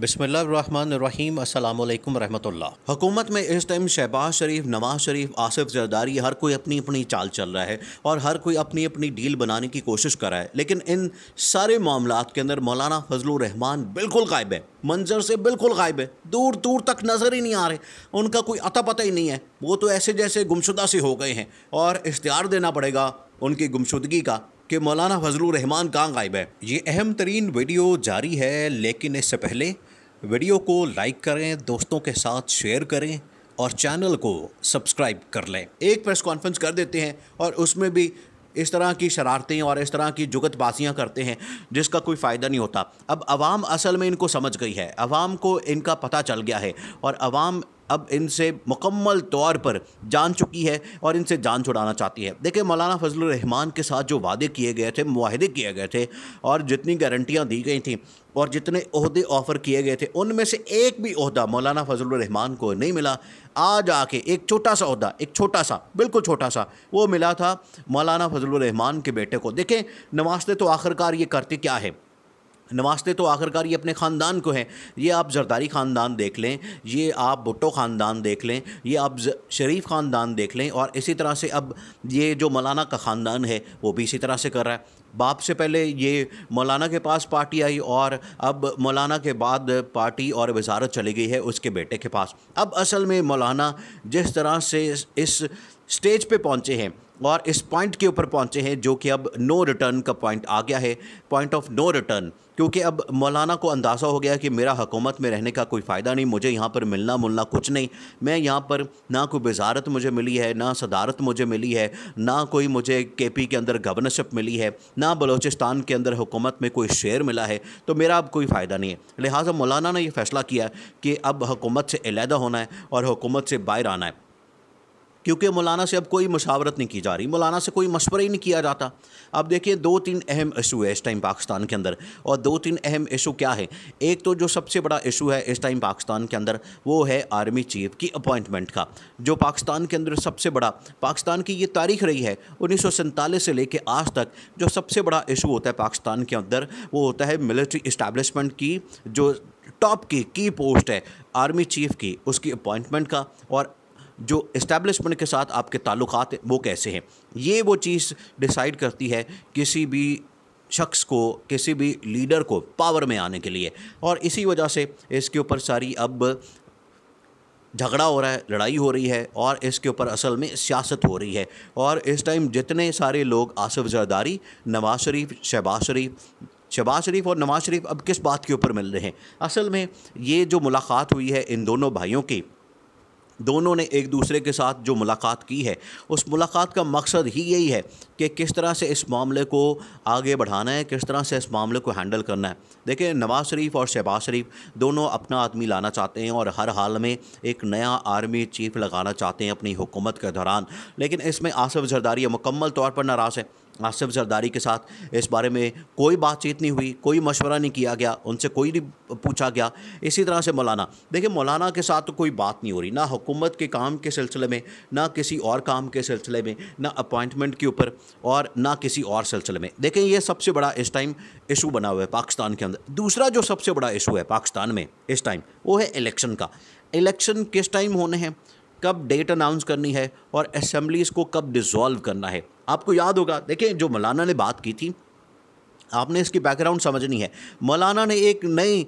बसमीम रहमतुल्लाह हुकूमत में इस टाइम शहबाज शरीफ नवाज शरीफ आसिफ जरदारी हर कोई अपनी अपनी चाल चल रहा है और हर कोई अपनी अपनी डील बनाने की कोशिश कर रहा है लेकिन इन सारे मामला के अंदर मौलाना रहमान बिल्कुल गायब है मंजर से बिल्कुल गायब है दूर दूर तक नज़र ही नहीं आ रहे उनका कोई अता पता ही नहीं है वो तो ऐसे जैसे गुमशुदा से हो गए हैं और इश्तियार देना पड़ेगा उनकी गुमशुदगी का कि मौलाना रहमान कहाँ गायब है ये अहम तरीन वीडियो जारी है लेकिन इससे पहले वीडियो को लाइक करें दोस्तों के साथ शेयर करें और चैनल को सब्सक्राइब कर लें एक प्रेस कॉन्फ्रेंस कर देते हैं और उसमें भी इस तरह की शरारतें और इस तरह की जुगतबाजियाँ करते हैं जिसका कोई फ़ायदा नहीं होता अब आवाम असल में इनको समझ गई है आवाम को इनका पता चल गया है और आवाम अब इनसे मुकम्मल तौर पर जान चुकी है और इनसे जान छुड़ाना चाहती है देखिए मौलाना फजल रहमान के साथ जो वादे किए गए थे माहदे किए गए थे और जितनी गारंटियाँ दी गई थी और जितने अहदे ऑफ़र किए गए थे उनमें से एक भी अहदा मौलाना फजल रहमान को नहीं मिला आज आके एक छोटा सा अहदा एक छोटा सा बिल्कुल छोटा सा वो मिला था मौलाना फजल रहमान के बेटे को देखें नमाजते तो आखिरकार ये करते क्या है नवास्ते तो आखिरकार ये अपने ख़ानदान को हैं ये आप जरदारी ख़ानदान देख लें ये आप भुट्टो ख़ानदान देख लें ये आप शरीफ ख़ानदान देख लें और इसी तरह से अब ये जो मौलाना का ख़ानदान है वो भी इसी तरह से कर रहा है बाप से पहले ये मौलाना के पास पार्टी आई और अब मौलाना के बाद पार्टी और वजारत चली गई है उसके बेटे के पास अब असल में मौलाना जिस तरह से इस स्टेज पे पहुँचे हैं और इस पॉइंट के ऊपर पहुंचे हैं जो कि अब नो रिटर्न का पॉइंट आ गया है पॉइंट ऑफ नो रिटर्न क्योंकि अब मौलाना को अंदाज़ा हो गया कि मेरा हकूमत में रहने का कोई फ़ायदा नहीं मुझे यहाँ पर मिलना मुलना कुछ नहीं मैं यहाँ पर ना कोई वजारत मुझे मिली है ना सदारत मुझे मिली है ना कोई मुझे के पी के अंदर गवर्नरशिप मिली है ना बलोचिस्तान के अंदर हुकूमत में कोई शेयर मिला है तो मेरा अब कोई फ़ायदा नहीं है लिहाजा मौलाना ने यह फ़ैसला किया कि अब हुकूमत से अलहदा होना है और हुकूमत से बाहर आना है क्योंकि मौलाना से अब कोई मशावरत नहीं की जा रही मौलाना से कोई मशवरा ही नहीं किया जाता अब देखिए दो तीन अहम इशू है इस टाइम पाकिस्तान के अंदर और दो तीन अहम इशू क्या है एक तो जो सबसे बड़ा इशू है इस टाइम पाकिस्तान के अंदर वो है आर्मी चीफ की अपॉइंटमेंट का जो पाकिस्तान के अंदर सबसे बड़ा पाकिस्तान की ये तारीख रही है उन्नीस से लेकर आज तक जो सबसे बड़ा इशू होता है पाकिस्तान के अंदर वो होता है मिलिट्री इस्टेबलिशमेंट की जो टॉप की की पोस्ट है आर्मी चीफ की उसकी अपॉइंटमेंट का और जो इस्टेब्लिशमेंट के साथ आपके ताल्लुक वो कैसे हैं ये वो चीज़ डिसाइड करती है किसी भी शख्स को किसी भी लीडर को पावर में आने के लिए और इसी वजह से इसके ऊपर सारी अब झगड़ा हो रहा है लड़ाई हो रही है और इसके ऊपर असल में सियासत हो रही है और इस टाइम जितने सारे लोग आसफ़ जरदारी नवाज शरीफ शहबाज शरीफ शहबाज शरीफ और नवाज शरीफ अब किस बात के ऊपर मिल रहे हैं असल में ये जो मुलाकात हुई है इन दोनों भाइयों की दोनों ने एक दूसरे के साथ जो मुलाकात की है उस मुलाकात का मकसद ही यही है कि किस तरह से इस मामले को आगे बढ़ाना है किस तरह से इस मामले को हैंडल करना है देखिए नवाज़ शरीफ और शहबाज शरीफ दोनों अपना आदमी लाना चाहते हैं और हर हाल में एक नया आर्मी चीफ लगाना चाहते हैं अपनी हुकूमत के दौरान लेकिन इसमें आसफ जरदारी मुकम्मल तौर पर नाराज़ है आसिफ जरदारी के साथ इस बारे में कोई बातचीत नहीं हुई कोई मशवरा नहीं किया गया उनसे कोई नहीं पूछा गया इसी तरह से मौलाना देखिए मौलाना के साथ तो कोई बात नहीं हो रही ना हुकूमत के काम के सिलसिले में ना किसी और काम के सिलसिले में ना अपॉइंटमेंट के ऊपर और ना किसी और सिलसिले में देखें ये सबसे बड़ा इस टाइम इशू बना हुआ है पाकिस्तान के अंदर दूसरा जो सबसे बड़ा इशू है पाकिस्तान में इस टाइम वो है इलेक्शन का इलेक्शन किस टाइम होने हैं कब डेट अनाउंस करनी है और असम्बलीज़ को कब डिज़ोल्व करना है आपको याद होगा देखिए जो मौलाना ने बात की थी आपने इसकी बैकग्राउंड समझनी है मौलाना ने एक नई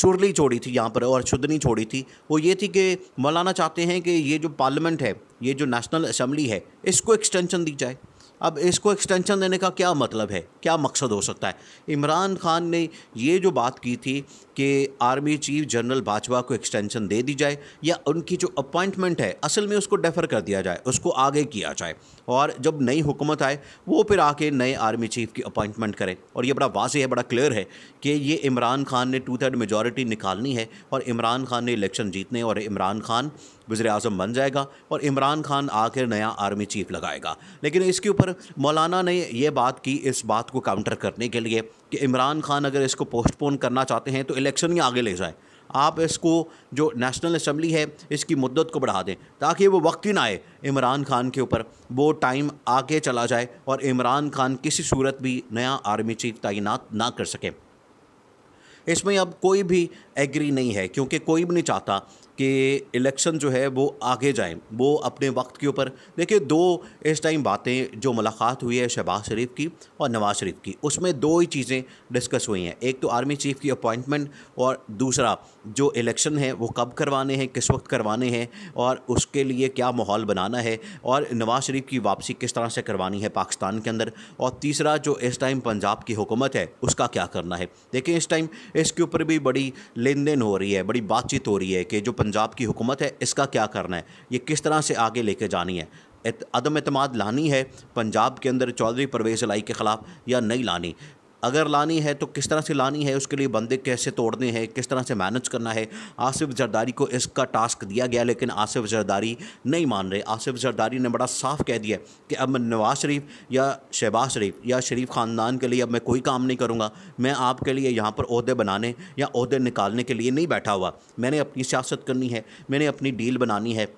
शुरली छोड़ी थी यहाँ पर और शुद्धनी छोड़ी थी वो ये थी कि मौलाना चाहते हैं कि ये जो पार्लियामेंट है ये जो नेशनल असम्बली है इसको एक्सटेंशन दी जाए अब इसको एक्सटेंशन देने का क्या मतलब है क्या मकसद हो सकता है इमरान खान ने ये जो बात की थी कि आर्मी चीफ जनरल बाजवा को एक्सटेंशन दे दी जाए या उनकी जो अपॉइंटमेंट है असल में उसको डेफर कर दिया जाए उसको आगे किया जाए और जब नई हुकूमत आए वो फिर आके नए आर्मी चीफ की अपॉइंटमेंट करें और ये बड़ा वाजी है बड़ा क्लियर है कि ये इमरान खान ने टू थर्ड मेजॉरिटी निकालनी है और इमरान खान ने इलेक्शन जीतने और इमरान खान वज़र अजम बन जाएगा और इमरान खान आकर नया आर्मी चीफ लगाएगा लेकिन इसके ऊपर मौलाना ने यह बात की इस बात को काउंटर करने के लिए कि इमरान खान अगर इसको पोस्टपोन करना चाहते हैं तो इलेक्शन ही आगे ले जाएँ आप इसको जो नेशनल असम्बली है इसकी मुद्दत को बढ़ा दें ताकि वो वक्त ही ना आए इमरान खान के ऊपर वो टाइम आके चला जाए और इमरान खान किसी सूरत भी नया आर्मी चीफ तैनात ना कर सकें इसमें अब कोई भी एग्री नहीं है क्योंकि कोई भी नहीं चाहता कि इलेक्शन जो है वो आगे जाए वो अपने वक्त के ऊपर देखिए दो इस टाइम बातें जो मुलाकात हुई है शहबाज शरीफ की और नवाज शरीफ की उसमें दो ही चीज़ें डिस्कस हुई हैं एक तो आर्मी चीफ की अपॉइंटमेंट और दूसरा जो इलेक्शन है वो कब करवाने हैं किस वक्त करवाने हैं और उसके लिए क्या माहौल बनाना है और नवाज शरीफ की वापसी किस तरह से करवानी है पाकिस्तान के अंदर और तीसरा जो इस टाइम पंजाब की हुकूमत है उसका क्या करना है देखिए इस टाइम इसके ऊपर भी बड़ी लेन देन हो रही है बड़ी बातचीत हो रही है कि जो पंजाब की हुकूमत है इसका क्या करना है ये किस तरह से आगे लेके जानी है अदम अतमाद लानी है पंजाब के अंदर चौधरी परवेज़ लाई के ख़िलाफ़ या नहीं लानी अगर लानी है तो किस तरह से लानी है उसके लिए बंदे कैसे तोड़ने हैं किस तरह से मैनेज करना है आसिफ जरदारी को इसका टास्क दिया गया लेकिन आसिफ जरदारी नहीं मान रहे आसिफ जरदारी ने बड़ा साफ कह दिया कि अब मैं नवाज़ शरीफ या शहबाज शरीफ या शरीफ ख़ानदान के लिए अब मैं कोई काम नहीं करूँगा मैं आपके लिए यहाँ पर अहदे बनाने या अहदे निकालने के लिए नहीं बैठा हुआ मैंने अपनी सियासत करनी है मैंने अपनी डील बनानी है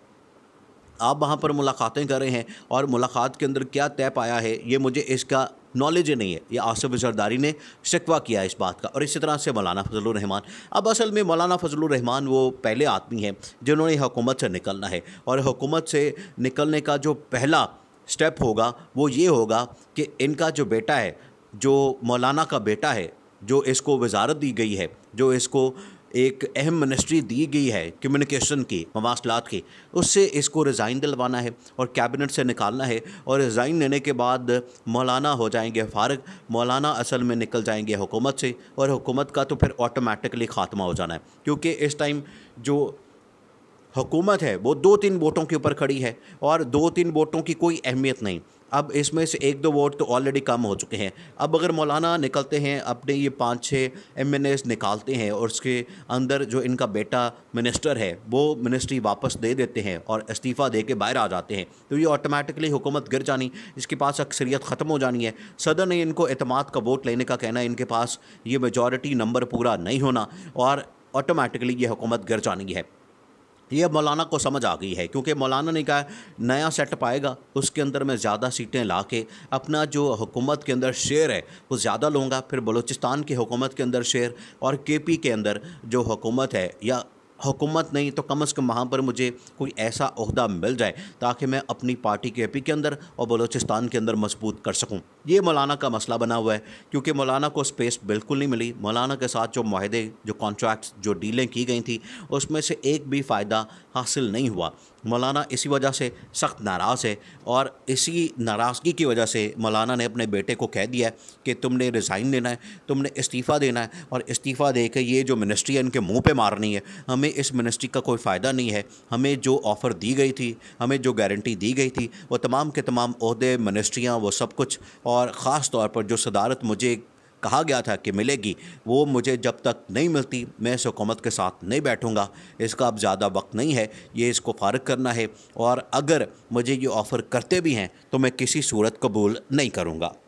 आप वहाँ पर मुलाकातें कर रहे हैं और मुलाकात के अंदर क्या तय पाया है ये मुझे इसका नॉलेज ही नहीं है ये आसफ़ जरदारी ने शिकवा किया इस बात का और इसी तरह से मौलाना फजलरहमान अब असल में मौलाना फजलरहमान वो पहले आदमी हैं जिन्होंने हुकूमत से निकलना है और हुकूमत से निकलने का जो पहला स्टेप होगा वो ये होगा कि इनका जो बेटा है जो मौलाना का बेटा है जो इसको वजारत दी गई है जो इसको एक अहम मिनिस्ट्री दी गई है कम्युनिकेशन की मवासलात की उससे इसको रिज़ाइन दिलवाना है और कैबिनेट से निकालना है और रिज़ाइन लेने के बाद मौलाना हो जाएंगे फारग मौलाना असल में निकल जाएंगे हुकूमत से और हुकूमत का तो फिर ऑटोमेटिकली ख़ात्मा हो जाना है क्योंकि इस टाइम जो हुकूमत है वो दो तीन वोटों के ऊपर खड़ी है और दो तीन वोटों की कोई अहमियत नहीं अब इसमें से एक दो वोट तो ऑलरेडी कम हो चुके हैं अब अगर मौलाना निकलते हैं अपने ये पाँच छः एम निकालते हैं और उसके अंदर जो इनका बेटा मिनिस्टर है वो मिनिस्ट्री वापस दे देते हैं और इस्तीफ़ा दे के बाहर आ जाते हैं तो ये ऑटोमेटिकली हुकूमत गिर जानी इसके पास अक्सरियत ख़त्म हो जानी है सदर ने इनको अतमाद का वोट लेने का कहना है इनके पास ये मेजॉरिटी नंबर पूरा नहीं होना और ऑटोमेटिकली ये हुकूमत गिर जानी है ये मौलाना को समझ आ गई है क्योंकि मौलाना ने कहा नया सेट पाएगा उसके अंदर मैं ज़्यादा सीटें ला के अपना जो हुकूमत के अंदर शेयर है वो ज़्यादा लूँगा फिर बलूचिस्तान की हुकूमत के अंदर शेयर और के पी के अंदर जो हुकूमत है या हुकूमत नहीं तो कम अज़ कम वहाँ पर मुझे कोई ऐसा अहदा मिल जाए ताकि मैं अपनी पार्टी के पी के अंदर और बलोचिस्तान के अंदर मजबूत कर सकूँ ये मौलाना का मसला बना हुआ है क्योंकि मौलाना को स्पेस बिल्कुल नहीं मिली मौलाना के साथ जो माहदे जो कॉन्ट्रैक्ट्स जो डीलें की गई थी उसमें से एक भी फ़ायदा हासिल नहीं हुआ मौलाना इसी वजह से सख्त नाराज़ है और इसी नाराज़गी की वजह से मौलाना ने अपने बेटे को कह दिया है कि तुमने रिज़ाइन देना है तुमने इस्तीफ़ा देना है और इस्तीफ़ा दे के ये जो मिनिस्ट्री है इनके मुंह पे मारनी है हमें इस मिनिस्ट्री का कोई फ़ायदा नहीं है हमें जो ऑफ़र दी गई थी हमें जो गारंटी दी गई थी वो तमाम के तमाम अहदे मिनिस्ट्रियाँ वो सब कुछ और ख़ास तौर पर जो सदारत मुझे कहा गया था कि मिलेगी वो मुझे जब तक नहीं मिलती मैं इस हुकूमत के साथ नहीं बैठूँगा इसका अब ज़्यादा वक्त नहीं है ये इसको फारग करना है और अगर मुझे ये ऑफ़र करते भी हैं तो मैं किसी सूरत कबूल नहीं करूँगा